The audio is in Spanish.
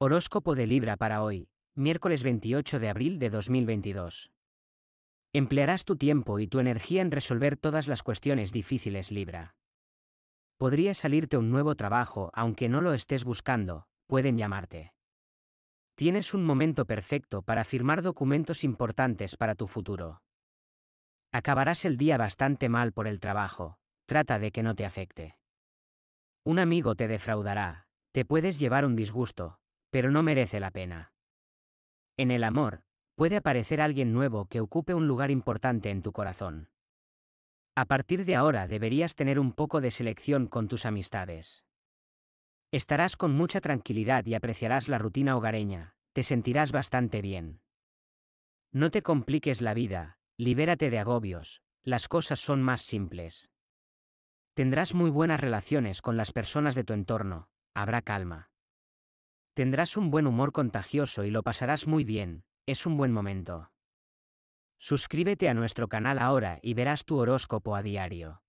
Horóscopo de Libra para hoy, miércoles 28 de abril de 2022. Emplearás tu tiempo y tu energía en resolver todas las cuestiones difíciles Libra. Podría salirte un nuevo trabajo aunque no lo estés buscando, pueden llamarte. Tienes un momento perfecto para firmar documentos importantes para tu futuro. Acabarás el día bastante mal por el trabajo, trata de que no te afecte. Un amigo te defraudará, te puedes llevar un disgusto, pero no merece la pena. En el amor, puede aparecer alguien nuevo que ocupe un lugar importante en tu corazón. A partir de ahora deberías tener un poco de selección con tus amistades. Estarás con mucha tranquilidad y apreciarás la rutina hogareña, te sentirás bastante bien. No te compliques la vida, libérate de agobios, las cosas son más simples. Tendrás muy buenas relaciones con las personas de tu entorno, habrá calma. Tendrás un buen humor contagioso y lo pasarás muy bien, es un buen momento. Suscríbete a nuestro canal ahora y verás tu horóscopo a diario.